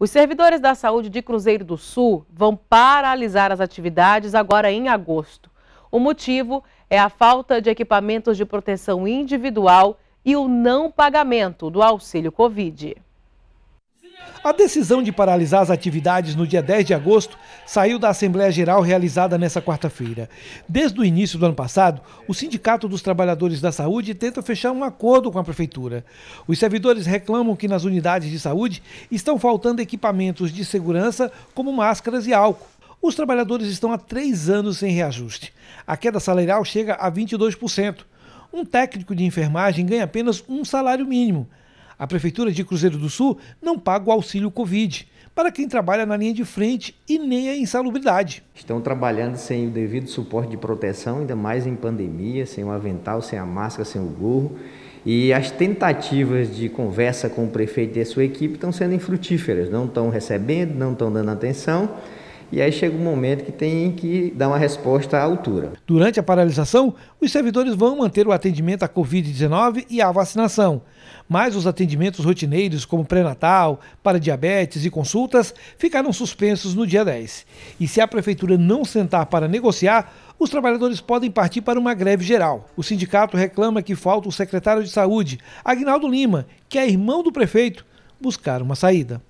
Os servidores da saúde de Cruzeiro do Sul vão paralisar as atividades agora em agosto. O motivo é a falta de equipamentos de proteção individual e o não pagamento do auxílio Covid. A decisão de paralisar as atividades no dia 10 de agosto saiu da Assembleia Geral realizada nesta quarta-feira. Desde o início do ano passado, o Sindicato dos Trabalhadores da Saúde tenta fechar um acordo com a Prefeitura. Os servidores reclamam que nas unidades de saúde estão faltando equipamentos de segurança, como máscaras e álcool. Os trabalhadores estão há três anos sem reajuste. A queda salarial chega a 22%. Um técnico de enfermagem ganha apenas um salário mínimo a Prefeitura de Cruzeiro do Sul não paga o auxílio Covid para quem trabalha na linha de frente e nem a insalubridade. Estão trabalhando sem o devido suporte de proteção, ainda mais em pandemia, sem o avental, sem a máscara, sem o gorro. E as tentativas de conversa com o prefeito e a sua equipe estão sendo infrutíferas, não estão recebendo, não estão dando atenção. E aí chega um momento que tem que dar uma resposta à altura. Durante a paralisação, os servidores vão manter o atendimento à Covid-19 e à vacinação. Mas os atendimentos rotineiros, como pré-natal, para diabetes e consultas, ficaram suspensos no dia 10. E se a prefeitura não sentar para negociar, os trabalhadores podem partir para uma greve geral. O sindicato reclama que falta o secretário de saúde, Agnaldo Lima, que é irmão do prefeito, buscar uma saída.